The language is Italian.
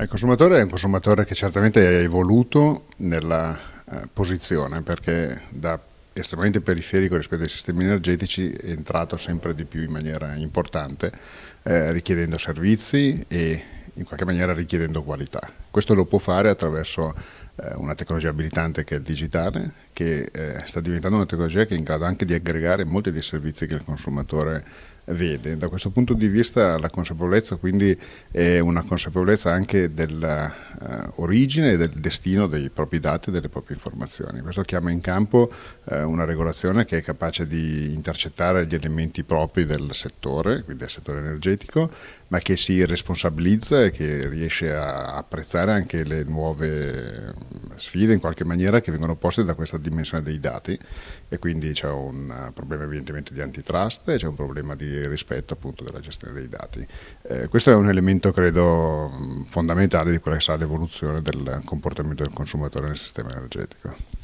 Il consumatore è un consumatore che certamente è evoluto nella eh, posizione perché da estremamente periferico rispetto ai sistemi energetici è entrato sempre di più in maniera importante eh, richiedendo servizi e in qualche maniera richiedendo qualità. Questo lo può fare attraverso eh, una tecnologia abilitante che è il digitale che eh, sta diventando una tecnologia che è in grado anche di aggregare molti dei servizi che il consumatore vede. Da questo punto di vista la consapevolezza quindi è una consapevolezza anche dell'origine eh, uh, e del destino dei propri dati e delle proprie informazioni. Questo chiama in campo uh, una regolazione che è capace di intercettare gli elementi propri del settore, quindi del settore energetico, ma che si responsabilizza e che riesce a apprezzare anche le nuove sfide in qualche maniera che vengono poste da questa dimensione dei dati e quindi c'è un eh, problema evidentemente di antitrust e c'è un problema di rispetto appunto della gestione dei dati. Eh, questo è un elemento credo mm, fondamentale di quella che sarà l'evoluzione del comportamento del consumatore nel sistema energetico.